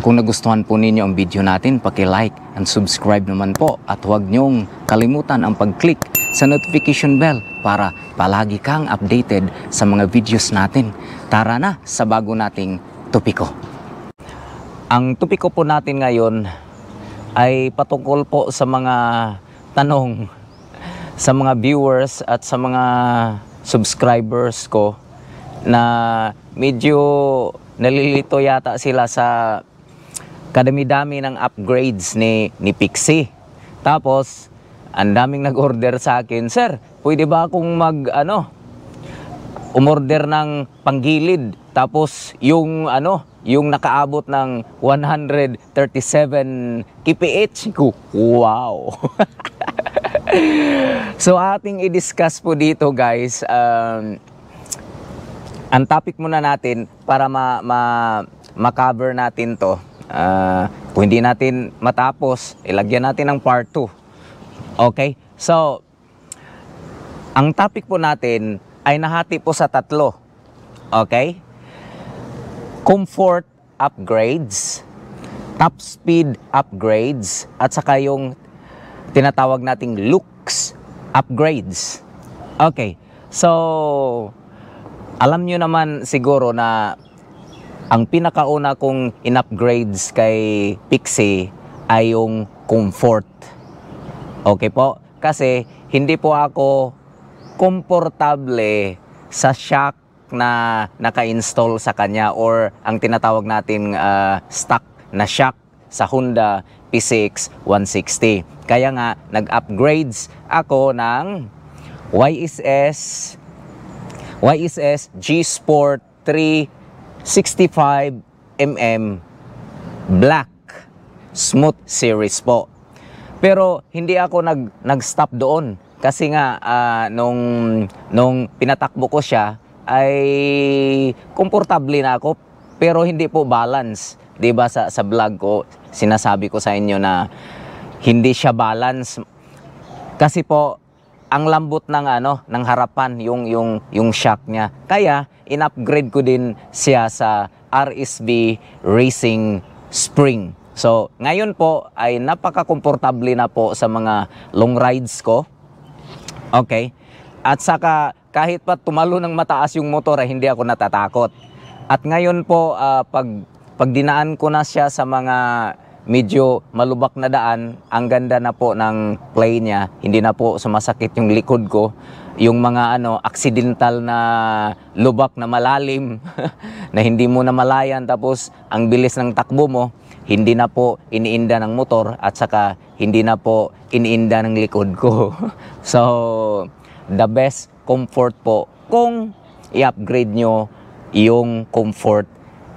Kung nagustuhan po ninyo ang video natin, paki-like and subscribe naman po at huwag niyong kalimutan ang pag-click sa notification bell para palagi kang updated sa mga videos natin. Tara na sa bago nating topiko. Ang topiko po natin ngayon ay patungkol po sa mga tanong sa mga viewers at sa mga subscribers ko na medyo nalilito yata sila sa kadami-dami ng upgrades ni, ni Pixie. Tapos, ang daming nag-order sa akin, Sir, pwede ba akong mag, ano, umorder ng panggilid? Tapos, yung, ano, yung nakaabot ng 137 kph ko. Wow! so, ating i-discuss po dito, guys, um, ang topic muna natin para ma, ma, ma-cover natin to Uh, kung hindi natin matapos, ilagyan natin ang part 2. Okay? So, ang topic po natin ay nahati po sa tatlo. Okay? Comfort upgrades, top speed upgrades, at saka yung tinatawag nating looks upgrades. Okay. So, alam nyo naman siguro na ang pinakauna kong in-upgrades kay Pixie ay yung comfort. Okay po? Kasi hindi po ako komportable sa shock na naka-install sa kanya or ang tinatawag natin uh, ah, stock na shock sa Honda P6 160. Kaya nga nag-upgrades ako ng YSS YSS G Sport 3 65 mm black smooth series po. Pero hindi ako nag nag-stop doon kasi nga uh, nung nung pinatakbo ko siya ay komportable na ako pero hindi po balance. 'Di ba sa sa vlog ko sinasabi ko sa inyo na hindi siya balance kasi po ang lambot ng ano ng harapan yung yung yung shock niya. Kaya in-upgrade ko din siya sa RSB Racing Spring. So, ngayon po ay napaka-komportable na po sa mga long rides ko. Okay? At saka kahit pa tumalo ng mataas yung motor ay eh, hindi ako natatakot. At ngayon po uh, pag pagdinaan ko na siya sa mga medyo malubak na daan. Ang ganda na po ng play niya. Hindi na po sumasakit yung likod ko. Yung mga ano, accidental na lubak na malalim na hindi mo na malayan tapos ang bilis ng takbo mo, hindi na po iniinda ng motor at saka hindi na po iniinda ng likod ko. so, the best comfort po kung i-upgrade nyo yung comfort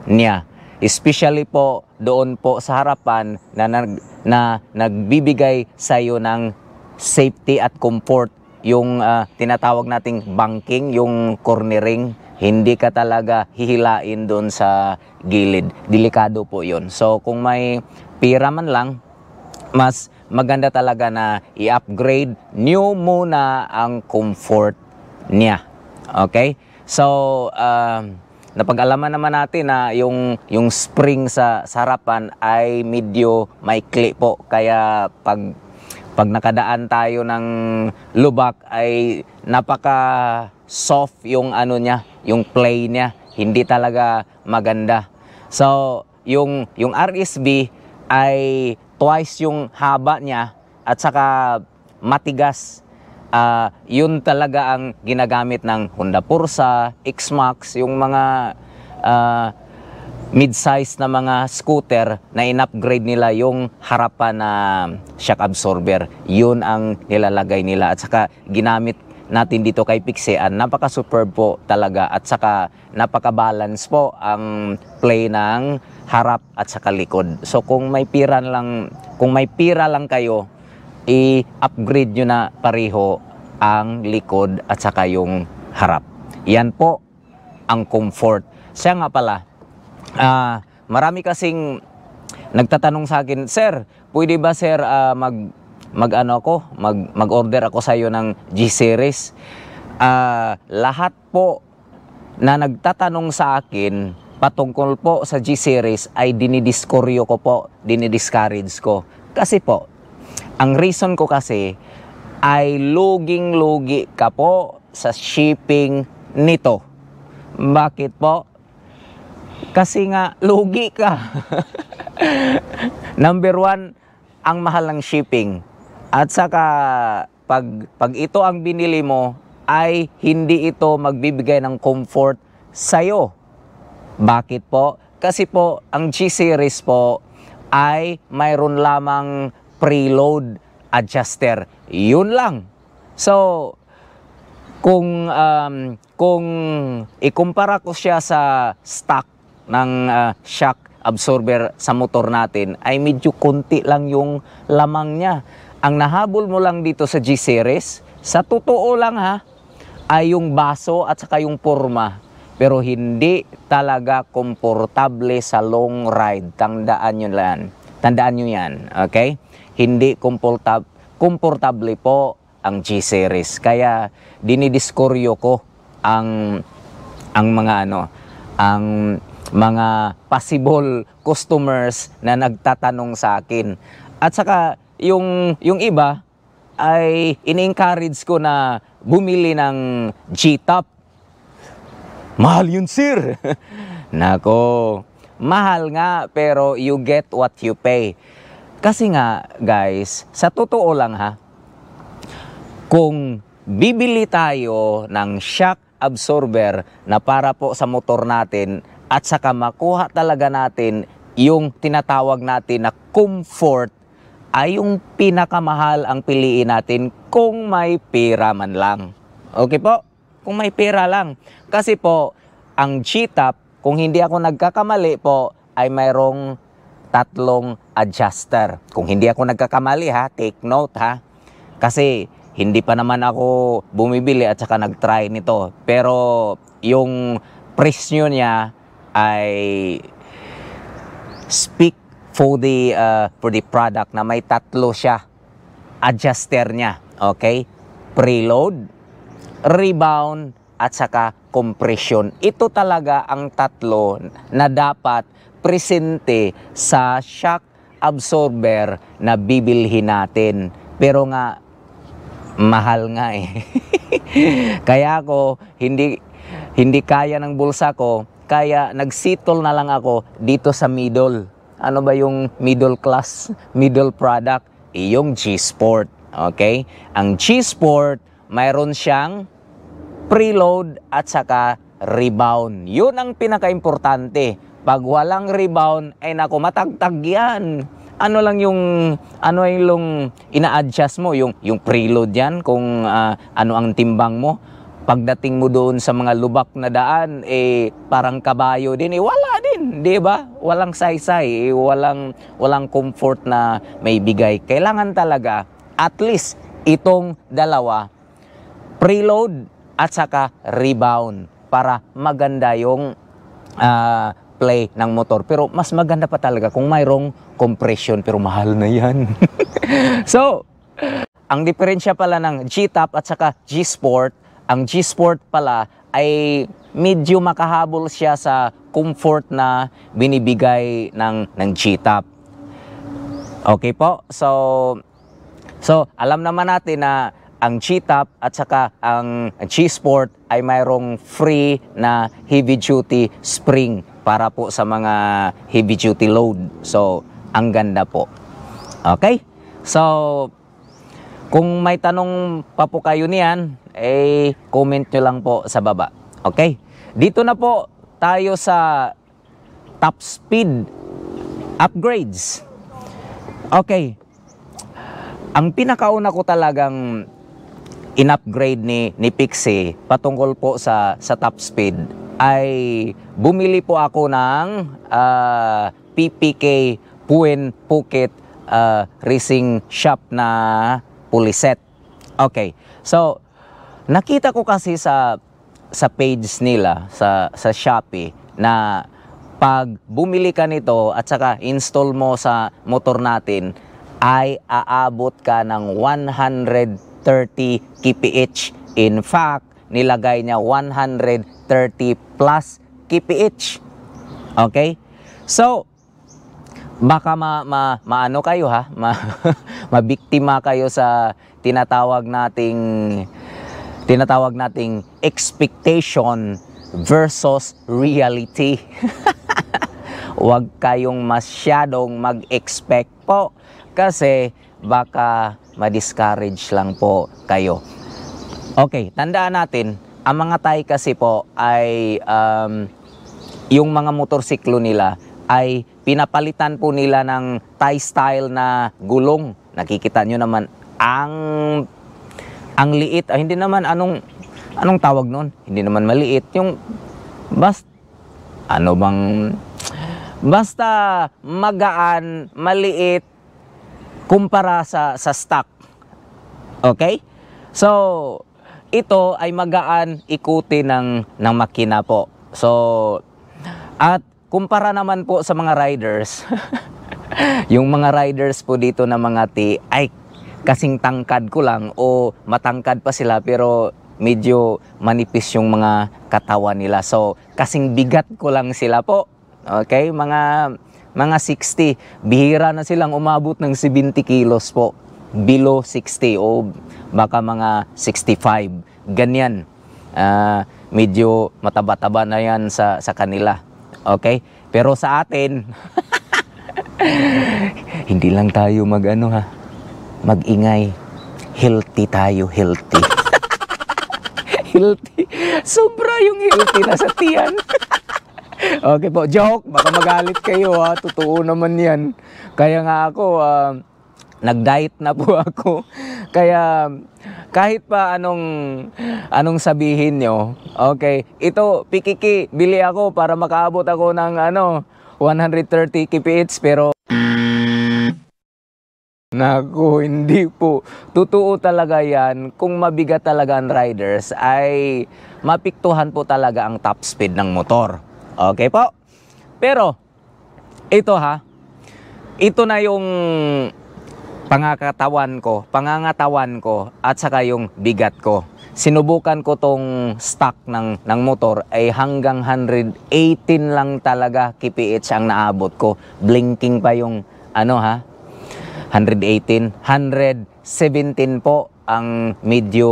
niya Especially po doon po sa harapan na, nag, na nagbibigay sa iyo ng safety at comfort yung uh, tinatawag nating banking, yung cornering, hindi ka talaga hihilain doon sa gilid. Delikado po yun. So kung may pira man lang, mas maganda talaga na i-upgrade new muna ang comfort niya. Okay? So, um, uh, Napag-alaman naman natin na yung, yung spring sa sarapan ay medyo maikli po. Kaya pag, pag nakadaan tayo ng lubak ay napaka soft yung ano niya, yung play niya. Hindi talaga maganda. So, yung, yung RSB ay twice yung haba niya at saka matigas uh, yun talaga ang ginagamit ng Honda Pursa, X-Max, yung mga uh, mid-size na mga scooter na in-upgrade nila yung harapan na shock absorber. Yun ang nilalagay nila at saka ginamit natin dito kay Pixean. Ah, napaka-superb po talaga at saka napaka-balance po ang play ng harap at saka likod. So kung may pira lang, kung may pira lang kayo, i-upgrade nyo na pareho ang likod at saka yung harap. Yan po ang comfort. Siya nga pala, uh, marami kasing nagtatanong sa akin, Sir, pwede ba sir uh, mag, mag ano ako, mag, mag-order ako sa iyo ng G-Series? Uh, lahat po na nagtatanong sa akin patungkol po sa G-Series ay dinidiscourage ko po, dinidiscourage ko. Kasi po, ang reason ko kasi ay luging-lugi ka po sa shipping nito. Bakit po? Kasi nga, lugi ka. Number one, ang mahal ng shipping. At saka, pag, pag ito ang binili mo, ay hindi ito magbibigay ng comfort sa'yo. Bakit po? Kasi po, ang G-Series po ay mayroon lamang preload adjuster. Yun lang. So, kung um, kung ikumpara ko siya sa stock ng uh, shock absorber sa motor natin ay medyo kunti lang yung lamang niya. Ang nahabol mo lang dito sa G-Series, sa totoo lang ha, ay yung baso at saka yung porma. Pero hindi talaga komportable sa long ride. Tandaan nyo yan. Tandaan nyo yan. Okay? hindi komportab komportable po ang G-series. Kaya dinidiskoryo ko ang ang mga ano, ang mga possible customers na nagtatanong sa akin. At saka yung yung iba ay in-encourage ko na bumili ng G-top. Mahal yun, sir. Nako, mahal nga pero you get what you pay. Kasi nga, guys, sa totoo lang ha, kung bibili tayo ng shock absorber na para po sa motor natin at saka makuha talaga natin yung tinatawag natin na comfort ay yung pinakamahal ang piliin natin kung may pera man lang. Okay po? Kung may pera lang. Kasi po, ang G-Top, kung hindi ako nagkakamali po, ay mayroong tatlong adjuster. Kung hindi ako nagkakamali ha, take note ha. Kasi hindi pa naman ako bumibili at saka nag-try nito. Pero yung presyo niya ay speak for the uh, for the product na may tatlo siya adjuster niya. Okay? Preload, rebound, at saka compression. Ito talaga ang tatlo na dapat presente sa shock absorber na bibilhin natin. Pero nga, mahal nga eh. kaya ako, hindi, hindi kaya ng bulsa ko, kaya nagsitol na lang ako dito sa middle. Ano ba yung middle class, middle product? Iyong G-Sport. Okay? Ang G-Sport, mayroon siyang preload at saka rebound. Yun ang pinaka-importante pag walang rebound, ay eh nako, matagtag yan. Ano lang yung, ano yung ina-adjust mo, yung, yung preload yan, kung uh, ano ang timbang mo. Pagdating mo doon sa mga lubak na daan, eh, parang kabayo din, eh, wala din, di ba? Walang saysay, eh, walang, walang comfort na may bigay. Kailangan talaga, at least, itong dalawa, preload at saka rebound para maganda yung uh, play ng motor. Pero mas maganda pa talaga kung mayroong compression pero mahal na yan. so, ang diferensya pala ng G-Top at saka G-Sport, ang G-Sport pala ay medyo makahabol siya sa comfort na binibigay ng, ng G-Top. Okay po, so, so alam naman natin na ang G-Top at saka ang G-Sport ay mayroong free na heavy duty spring para po sa mga heavy duty load. So, ang ganda po. Okay? So, kung may tanong pa po kayo niyan, eh comment nyo lang po sa baba. Okay? Dito na po tayo sa top speed upgrades. Okay. Ang pinakauna ko talagang in-upgrade ni, ni Pixie patungkol po sa, sa top speed ay bumili po ako ng uh, ah, PPK Puin Phuket uh, Racing Shop na puliset. Okay. So, nakita ko kasi sa sa page nila sa sa Shopee na pag bumili ka nito at saka install mo sa motor natin ay aabot ka ng 130 kph. In fact, nilagay niya 130 plus kph. Okay? So, baka ma, ma, maano kayo ha, ma, mabiktima kayo sa tinatawag nating tinatawag nating expectation versus reality. Huwag kayong masyadong mag-expect po kasi baka ma-discourage lang po kayo. Okay, tandaan natin, ang mga Thai kasi po ay um, yung mga motorsiklo nila ay pinapalitan po nila ng Thai style na gulong. Nakikita nyo naman ang ang liit, ah, hindi naman anong anong tawag noon? Hindi naman maliit yung basta ano bang basta magaan, maliit kumpara sa sa stock. Okay? So, ito ay magaan ikuti ng, ng makina po. So, at kumpara naman po sa mga riders, yung mga riders po dito na mga T ay kasing tangkad ko lang o matangkad pa sila pero medyo manipis yung mga katawan nila. So, kasing bigat ko lang sila po. Okay, mga mga 60. Bihira na silang umabot ng 70 kilos po. Below 60 o baka mga 65, ganyan. Uh, medyo mataba-taba na yan sa, sa kanila. Okay? Pero sa atin, hindi lang tayo mag ano ha, magingay. Healthy tayo, healthy. healthy. Sobra yung healthy na sa tiyan. okay po, joke. Baka magalit kayo ha. Totoo naman yan. Kaya nga ako, uh, nag-diet na po ako. Kaya kahit pa anong anong sabihin nyo, okay, ito pikiki, bili ako para makaabot ako ng ano 130 kph pero Naku, hindi po. Totoo talaga yan. Kung mabigat talaga ang riders, ay mapiktuhan po talaga ang top speed ng motor. Okay po? Pero, ito ha, ito na yung pangakatawan ko, pangangatawan ko at saka yung bigat ko. Sinubukan ko tong stock ng, ng motor ay hanggang 118 lang talaga kph ang naabot ko. Blinking pa yung ano ha, 118, 117 po ang medyo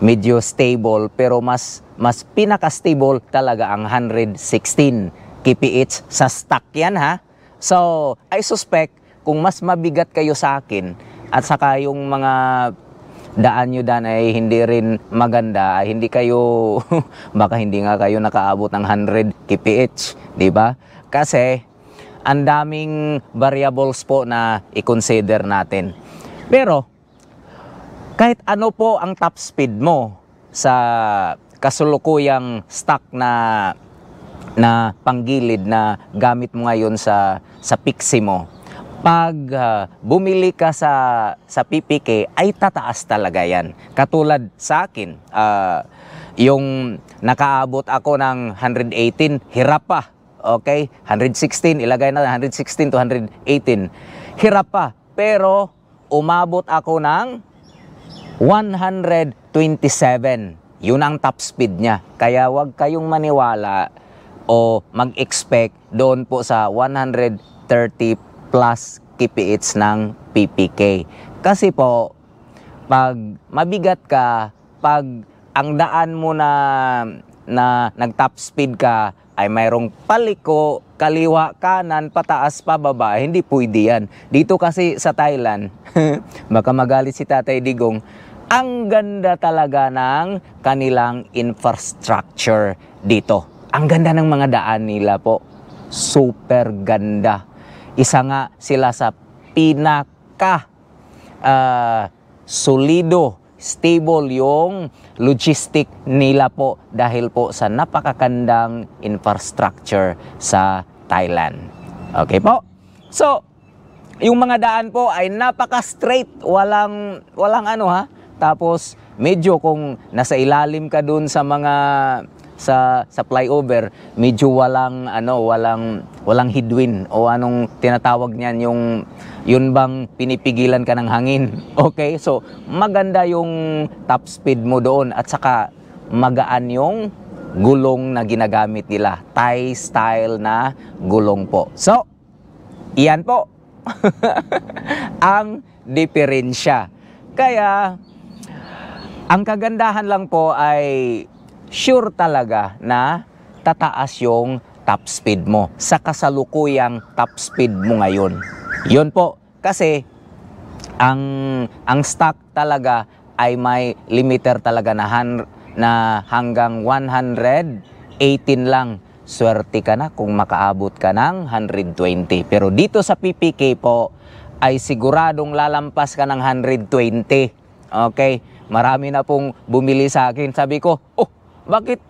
medyo stable pero mas mas pinaka-stable talaga ang 116 kph sa stock yan ha. So, I suspect kung mas mabigat kayo sa akin at saka yung mga daan nyo dan ay hindi rin maganda, ay hindi kayo, baka hindi nga kayo nakaabot ng 100 kph, di ba? Kasi, ang daming variables po na i-consider natin. Pero, kahit ano po ang top speed mo sa kasulukuyang stock na na panggilid na gamit mo ngayon sa sa pixie mo pag uh, ah, bumili ka sa sa PPK ay tataas talaga 'yan. Katulad sa akin, uh, yung nakaabot ako ng 118, hirap pa. Okay? 116, ilagay na 116 to 118. Hirap pa. Pero umabot ako ng 127. Yun ang top speed niya. Kaya wag kayong maniwala o mag-expect doon po sa 130 plus KPH ng PPK. Kasi po, pag mabigat ka, pag ang daan mo na, na nag-top speed ka, ay mayroong paliko, kaliwa, kanan, pataas, pababa. Hindi pwede yan. Dito kasi sa Thailand, baka magalit si Tatay Digong, ang ganda talaga ng kanilang infrastructure dito. Ang ganda ng mga daan nila po. Super ganda. Isa nga sila sa pinaka uh, solido, stable yung logistic nila po dahil po sa napakakandang infrastructure sa Thailand. Okay po? So, yung mga daan po ay napaka-straight, walang walang ano ha. Tapos medyo kung nasa ilalim ka doon sa mga sa sa flyover, medyo walang ano, walang walang headwind o anong tinatawag niyan yung yun bang pinipigilan ka ng hangin. Okay? So, maganda yung top speed mo doon at saka magaan yung gulong na ginagamit nila. Thai style na gulong po. So, iyan po ang diferensya. Kaya, ang kagandahan lang po ay sure talaga na tataas yung top speed mo sa kasalukuyang top speed mo ngayon. Yun po, kasi ang ang stock talaga ay may limiter talaga na han, na hanggang 118 lang. Swerte ka na kung makaabot ka ng 120. Pero dito sa PPK po ay siguradong lalampas ka ng 120. Okay? Marami na pong bumili sa akin. Sabi ko, oh, bakit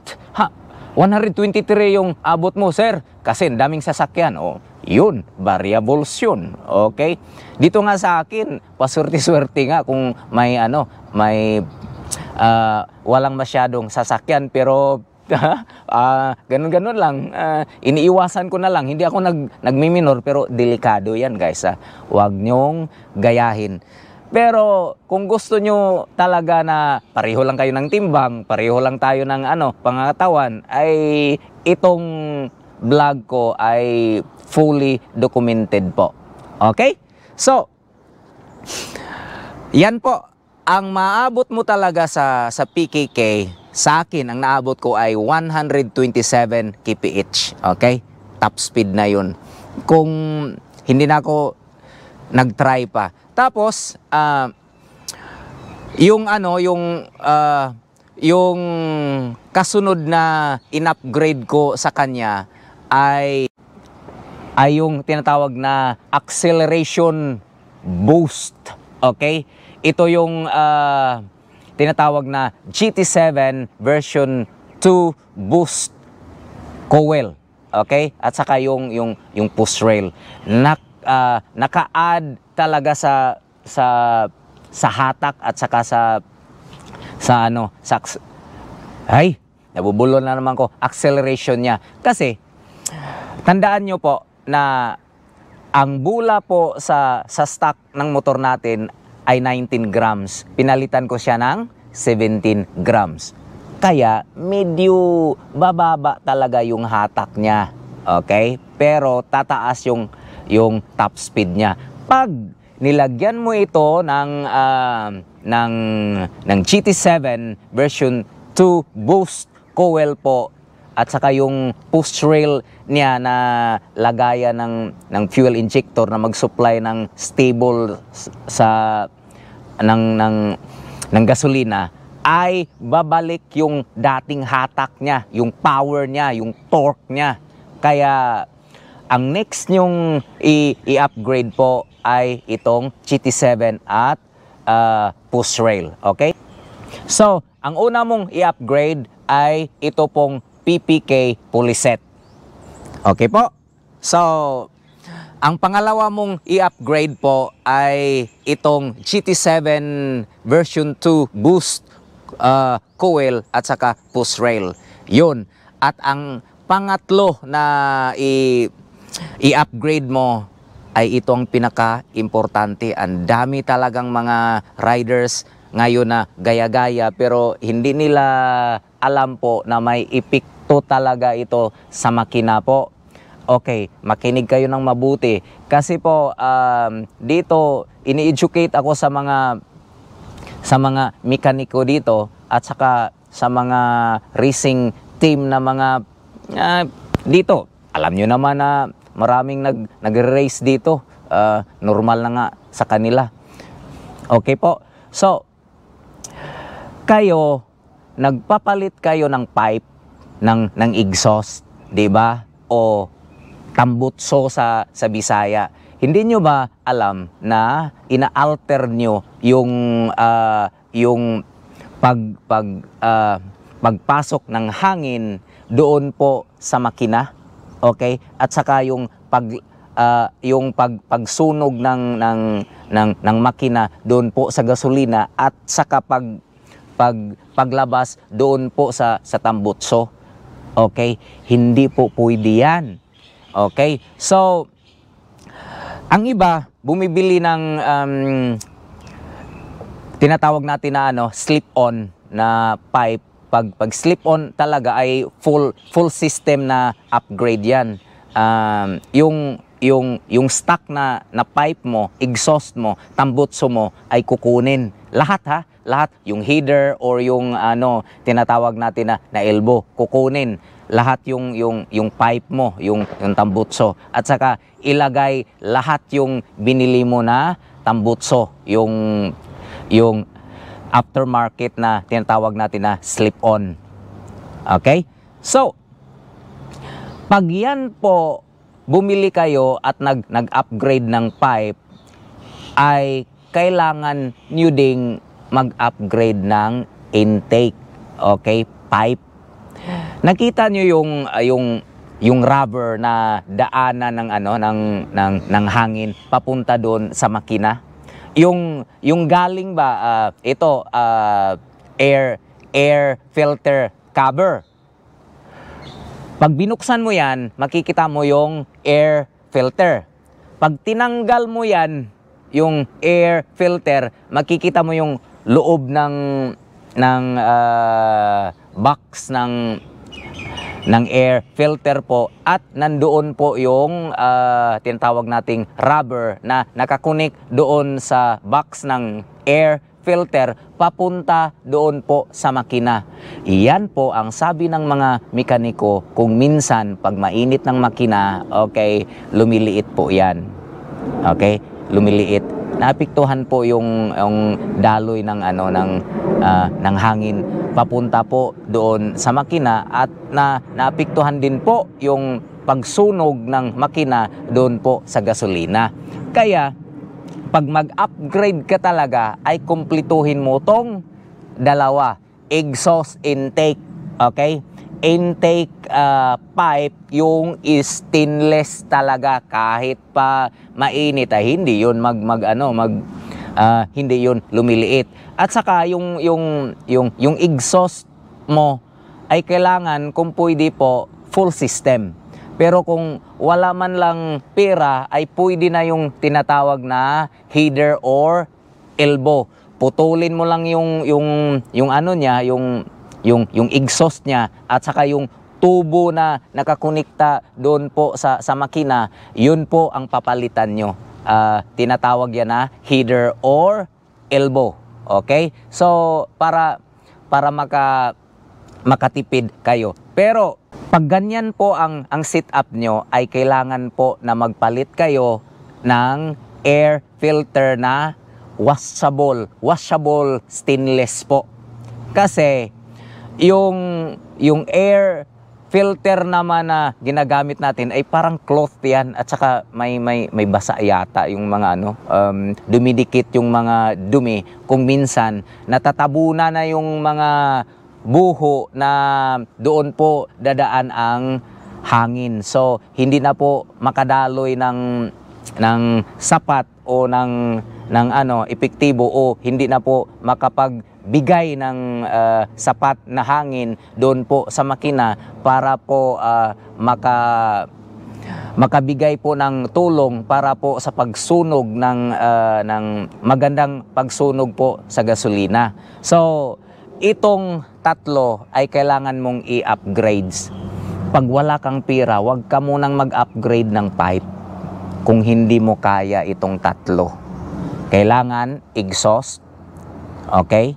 ha, 123 yung abot mo, sir? Kasi daming sasakyan. O, oh. yun, variables yun. Okay? Dito nga sa akin, paswerte-swerte nga kung may ano, may uh, walang masyadong sasakyan pero uh, ganun-ganun lang uh, iniiwasan ko na lang hindi ako nag nagmiminor pero delikado yan guys ha? wag nyong gayahin pero kung gusto nyo talaga na pareho lang kayo ng timbang, pareho lang tayo ng ano, pangatawan, ay itong vlog ko ay fully documented po. Okay? So, yan po. Ang maabot mo talaga sa, sa PKK, sa akin, ang naabot ko ay 127 kph. Okay? Top speed na yun. Kung hindi na ako nag-try pa. Tapos uh, yung ano, yung uh, yung kasunod na in-upgrade ko sa kanya ay ay yung tinatawag na acceleration boost. Okay? Ito yung uh, tinatawag na GT7 version 2 boost coil. Okay? At saka yung yung yung push rail. Nak, uh, naka-add talaga sa sa sa hatak at saka sa sa ano, sa ay, nabubulol na naman ko acceleration niya. Kasi tandaan nyo po na ang bula po sa sa stock ng motor natin ay 19 grams. Pinalitan ko siya ng 17 grams. Kaya medyo bababa talaga yung hatak niya. Okay? Pero tataas yung yung top speed niya kapag nilagyan mo ito ng uh, ng ng GT7 version 2 boost coil po at saka yung post rail niya na lagayan ng ng fuel injector na mag-supply ng stable sa ng ng ng gasolina ay babalik yung dating hatak niya, yung power niya, yung torque niya. Kaya ang next nyong i-upgrade po ay itong GT7 at uh, ah, push rail. Okay? So, ang una mong i-upgrade ay ito pong PPK pulley set. Okay po? So, ang pangalawa mong i-upgrade po ay itong GT7 version 2 boost uh, coil at saka push rail. Yun. At ang pangatlo na i- i-upgrade mo ay ito ang pinaka-importante. Ang dami talagang mga riders ngayon na gaya-gaya pero hindi nila alam po na may epekto talaga ito sa makina po. Okay, makinig kayo ng mabuti. Kasi po um, dito ini-educate ako sa mga sa mga mekaniko dito at saka sa mga racing team na mga uh, dito. Alam nyo naman na maraming nag, nag-race dito. Uh, normal na nga sa kanila. Okay po. So, kayo, nagpapalit kayo ng pipe, ng, ng exhaust, di ba? O tambutso sa, sa Bisaya. Hindi nyo ba alam na ina-alter nyo yung, uh, yung pag, pag, uh, pagpasok ng hangin doon po sa makina? Okay? At saka yung pag uh, yung pag pagsunog ng ng ng ng makina doon po sa gasolina at saka pag pag paglabas doon po sa sa tambutso. Okay? Hindi po pwede 'yan. Okay? So ang iba bumibili ng um, tinatawag natin na ano, slip-on na pipe pag pag slip on talaga ay full full system na upgrade 'yan. Um, yung yung yung stock na na pipe mo, exhaust mo, tambutso mo ay kukunin. Lahat ha, lahat yung header or yung ano tinatawag natin na, na elbow kukunin lahat yung yung yung pipe mo, yung yung tambutso at saka ilagay lahat yung binili mo na tambutso, yung yung aftermarket na tinatawag natin na slip-on. Okay? So, pag yan po bumili kayo at nag, nag-upgrade ng pipe, ay kailangan nyo ding mag-upgrade ng intake. Okay? Pipe. Nakita nyo yung, ah, yung yung rubber na daanan ng ano ng ng ng hangin papunta doon sa makina yung yung galing ba uh, ito uh, air air filter cover. Pag binuksan mo 'yan, makikita mo yung air filter. Pag tinanggal mo 'yan, yung air filter, makikita mo yung loob ng ng uh, box ng ng air filter po at nandoon po yung uh, tinatawag nating rubber na nakakunik doon sa box ng air filter papunta doon po sa makina. Iyan po ang sabi ng mga mekaniko kung minsan pag mainit ng makina, okay, lumiliit po 'yan. Okay? Lumiliit. Naapektuhan po yung, yung daloy ng ano ng uh, ng hangin papunta po doon sa makina at na naapektuhan din po yung pagsunog ng makina doon po sa gasolina. Kaya pag mag-upgrade ka talaga ay kumplituhin mo tong dalawa, exhaust intake, okay? Intake uh, pipe yung is stainless talaga kahit pa mainit ay hindi yun mag mag ano mag uh, hindi yun lumiliit. At saka yung, yung, yung, yung exhaust mo ay kailangan kung pwede po full system. Pero kung wala man lang pera ay pwede na yung tinatawag na header or elbow. Putulin mo lang yung yung yung ano niya, yung yung yung exhaust niya at saka yung tubo na nakakonekta doon po sa sa makina, yun po ang papalitan nyo uh, tinatawag yan na header or elbow. Okay? So, para, para maka, makatipid kayo. Pero, pag ganyan po ang, ang sit-up nyo, ay kailangan po na magpalit kayo ng air filter na washable, washable stainless po. Kasi, yung, yung air filter naman na ginagamit natin ay parang cloth yan at saka may may may basa yata yung mga ano um, dumidikit yung mga dumi kung minsan natatabunan na yung mga buho na doon po dadaan ang hangin so hindi na po makadaloy ng ng sapat o ng ng ano epektibo o hindi na po makapag bigay ng uh, sapat na hangin doon po sa makina para po uh, maka makabigay po ng tulong para po sa pagsunog ng uh, ng magandang pagsunog po sa gasolina. So itong tatlo ay kailangan mong i-upgrades. Pag wala kang pira, huwag ka munang mag-upgrade ng pipe kung hindi mo kaya itong tatlo. Kailangan exhaust, okay?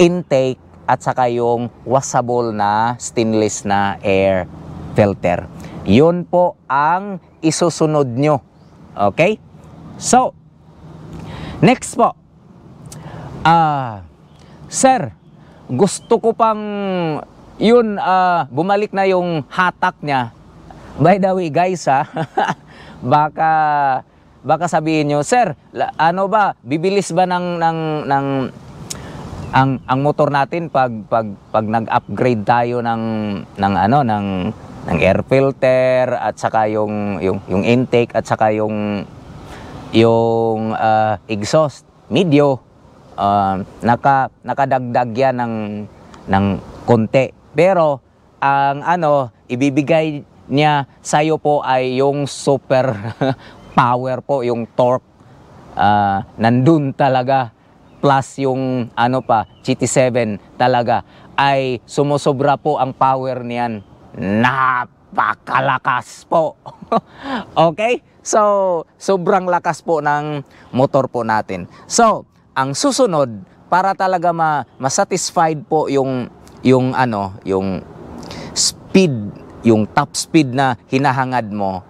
intake at saka yung washable na stainless na air filter. Yun po ang isusunod nyo. Okay? So, next po. Ah, uh, sir, gusto ko pang yun, uh, bumalik na yung hatak niya. By the way, guys, ha, ah, baka baka sabihin niyo, sir, ano ba, bibilis ba ng ng ng ang ang motor natin pag pag pag nag-upgrade tayo ng ng ano ng ng air filter at saka yung yung yung intake at saka yung yung uh, exhaust medyo uh, naka nakadagdag yan ng ng konti pero ang ano ibibigay niya sa iyo po ay yung super power po yung torque uh, nandun talaga plus yung ano pa, GT7 talaga ay sumusobra po ang power niyan. Napakalakas po. okay? So, sobrang lakas po ng motor po natin. So, ang susunod para talaga ma masatisfied po yung yung ano, yung speed, yung top speed na hinahangad mo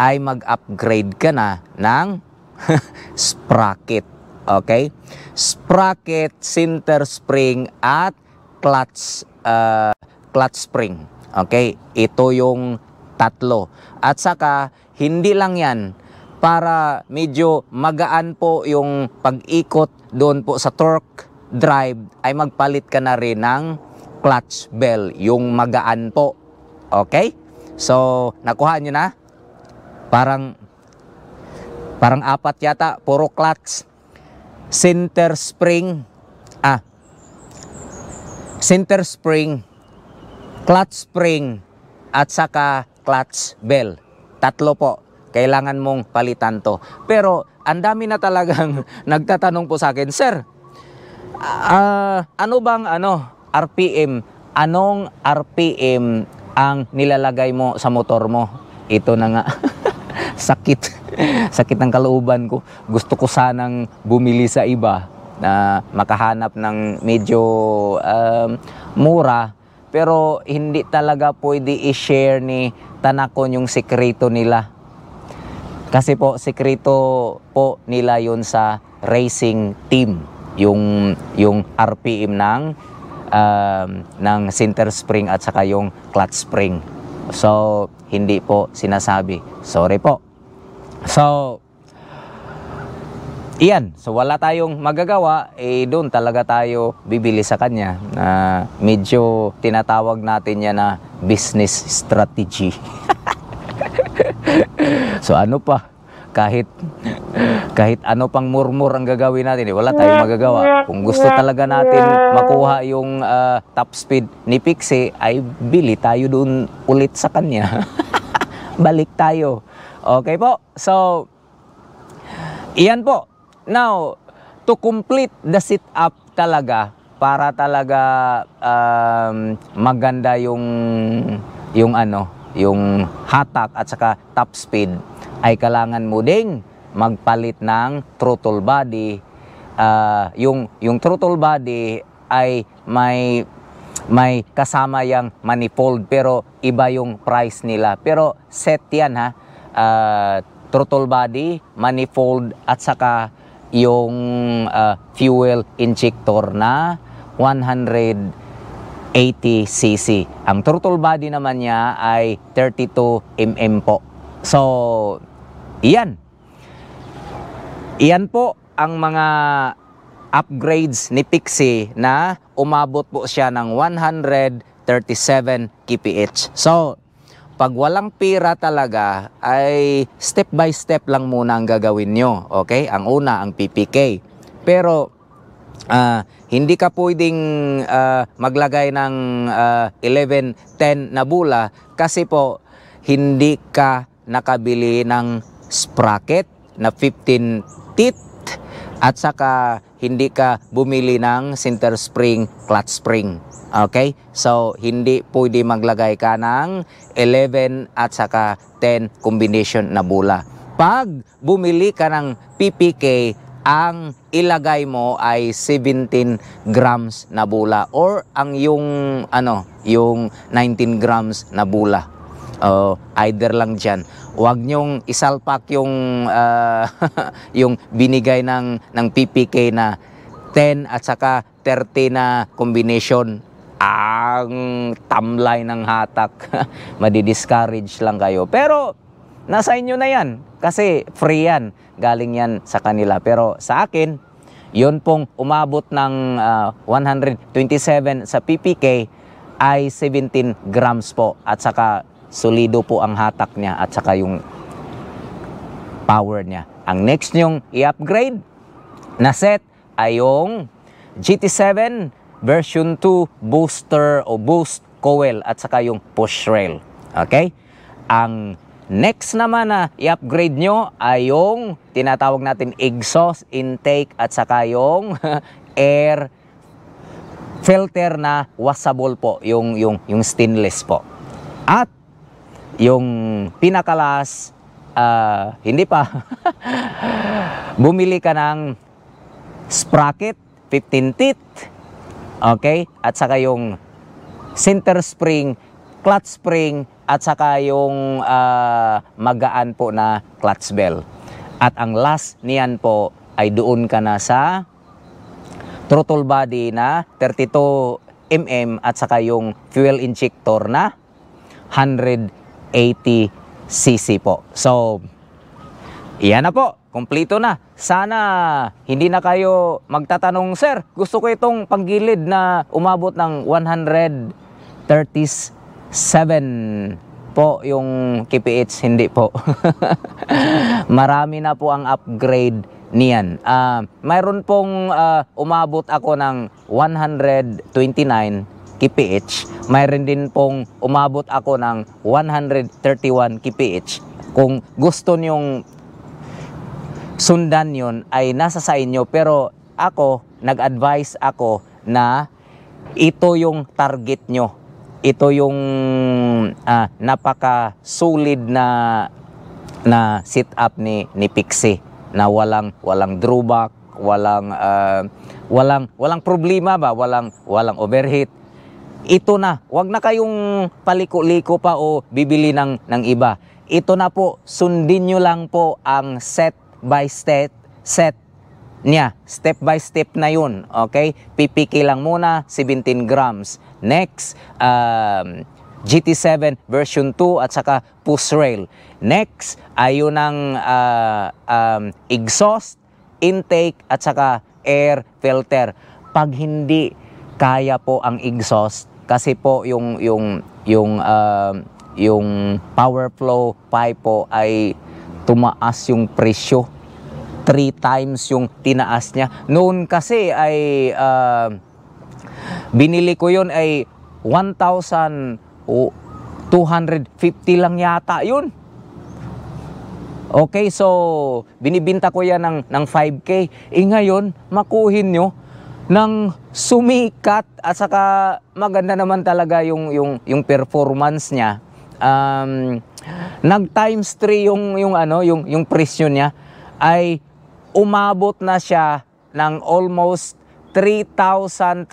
ay mag-upgrade ka na ng sprocket. Okay? Sprocket, center spring, at clutch, uh, clutch spring. Okay? Ito yung tatlo. At saka, hindi lang yan para medyo magaan po yung pag-ikot doon po sa torque drive ay magpalit ka na rin ng clutch bell, yung magaan po. Okay? So, nakuha nyo na? Parang, parang apat yata, puro clutch. Center spring. Ah. Center spring, clutch spring, at saka clutch bell. Tatlo po. Kailangan mong palitan to. Pero ang dami na talagang nagtatanong po sa akin, Sir, uh, ano bang ano RPM? Anong RPM ang nilalagay mo sa motor mo? Ito na nga. sakit. sakit ng kalooban ko. Gusto ko sanang bumili sa iba na makahanap ng medyo um, mura pero hindi talaga pwede i-share ni Tanakon yung sekreto nila. Kasi po, sekreto po nila yon sa racing team, yung, yung RPM ng, um, ng center spring at saka yung clutch spring. So, hindi po sinasabi. Sorry po. So, iyan. So, wala tayong magagawa. Eh, doon talaga tayo bibili sa kanya. Uh, medyo tinatawag natin niya na business strategy. so, ano pa? Kahit kahit ano pang murmur ang gagawin natin, eh, wala tayong magagawa. Kung gusto talaga natin makuha yung uh, top speed ni Pixie, ay bili tayo doon ulit sa kanya. Balik tayo. Okay po? So, iyan po. Now, to complete the setup talaga, para talaga um, maganda yung yung ano, yung hatak at saka top speed ay kailangan mo ding magpalit ng throttle body. Uh, yung, yung throttle body ay may, may kasama yung manifold pero iba yung price nila. Pero set yan ha. Uh, ah, throttle body, manifold at saka yung uh, fuel injector na 180cc. Ang throttle body naman niya ay 32mm po. So, iyan. Iyan po ang mga upgrades ni Pixie na umabot po siya ng 137 kph. So, pag walang pera talaga ay step by step lang muna ang gagawin nyo. Okay? Ang una, ang PPK. Pero, uh, hindi ka pwedeng uh, maglagay ng uh, 11, 10 na bula kasi po, hindi ka nakabili ng sprocket na 15 teeth at saka hindi ka bumili ng center spring, clutch spring. Okay? So, hindi pwede maglagay ka ng 11 at saka 10 combination na bula. Pag bumili ka ng PPK, ang ilagay mo ay 17 grams na bula or ang yung ano, yung 19 grams na bula. Uh, either lang dyan. Huwag niyong isalpak yung, uh, yung binigay ng, ng PPK na 10 at saka 30 na combination ang tamlay ng hatak. Madi-discourage lang kayo. Pero nasa inyo na yan kasi free yan. Galing yan sa kanila. Pero sa akin, yun pong umabot ng uh, ah, 127 sa PPK ay 17 grams po at saka solido po ang hatak niya at saka yung power niya. Ang next nyong i-upgrade na set ay yung GT7 version 2 booster o boost coil at saka yung push rail. Okay? Ang next naman na i-upgrade nyo ay yung tinatawag natin exhaust intake at saka yung air filter na washable po, yung, yung, yung stainless po. At yung pinakalas, uh, hindi pa. Bumili ka ng sprocket, 15 teeth, okay? At saka yung center spring, clutch spring, at saka yung uh, magaan po na clutch bell. At ang last niyan po ay doon ka na sa throttle body na 32 mm at saka yung fuel injector na 100 80 cc po. So, iyan na po. Kompleto na. Sana hindi na kayo magtatanong, Sir, gusto ko itong panggilid na umabot ng 137 po yung KPH, hindi po. Marami na po ang upgrade niyan. Uh, mayroon pong uh, umabot ako ng 129 kph. Mayroon din pong umabot ako ng 131 kph. Kung gusto niyong sundan yon ay nasa sa inyo pero ako, nag-advise ako na ito yung target nyo. Ito yung uh, napaka-solid na na sit up ni ni Pixie na walang walang drawback, walang uh, walang walang problema ba, walang walang overheat, ito na. Huwag na kayong paliko-liko pa o bibili ng, ng iba. Ito na po, sundin nyo lang po ang set by step, set niya. Step by step na yun. Okay? Pipiki lang muna, 17 grams. Next, um, GT7 version 2 at saka push rail. Next, ayun ang uh, um, exhaust, intake at saka air filter. Pag hindi kaya po ang exhaust, kasi po yung yung yung uh, yung power flow pipe po ay tumaas yung presyo three times yung tinaas niya noon kasi ay uh, binili ko yon ay 1,250 lang yata yun okay so binibinta ko yan ng, ng 5k eh ngayon makuhin nyo ng sumikat at saka maganda naman talaga yung yung yung performance niya. Um, nag times 3 yung yung ano yung yung presyo niya ay umabot na siya ng almost 3,300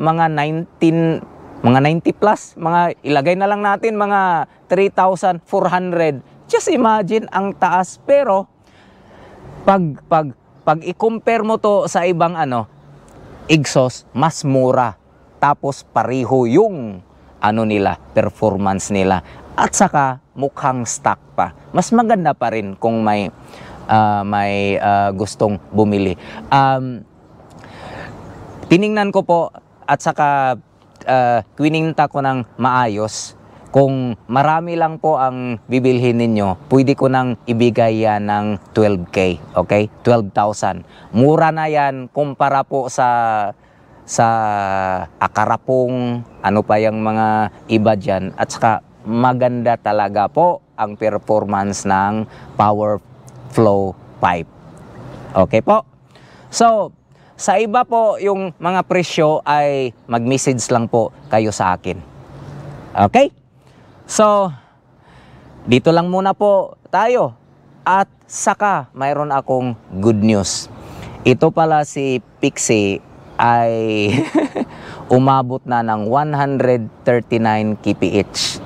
mga 19 mga 90 plus mga ilagay na lang natin mga 3,400 just imagine ang taas pero pag pag pag i-compare mo to sa ibang ano, exhaust, mas mura. Tapos pariho yung ano nila, performance nila. At saka mukhang stock pa. Mas maganda pa rin kung may uh, may uh, gustong bumili. Um, tiningnan ko po at saka uh, ah, kwiningta ko ng maayos kung marami lang po ang bibilhin ninyo, pwede ko nang ibigay yan ng 12K, okay? 12,000. Mura na yan kumpara po sa sa akarapong ano pa yung mga iba dyan at saka maganda talaga po ang performance ng power flow pipe okay po so sa iba po yung mga presyo ay mag message lang po kayo sa akin okay So, dito lang muna po tayo. At saka, mayroon akong good news. Ito pala si Pixie ay umabot na ng 139 kph.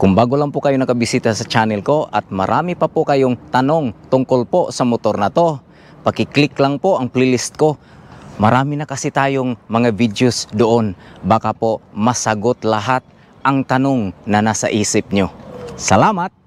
Kung bago lang po kayo nakabisita sa channel ko at marami pa po kayong tanong tungkol po sa motor na to, pakiclick lang po ang playlist ko Marami na kasi tayong mga videos doon. Baka po masagot lahat ang tanong na nasa isip nyo. Salamat!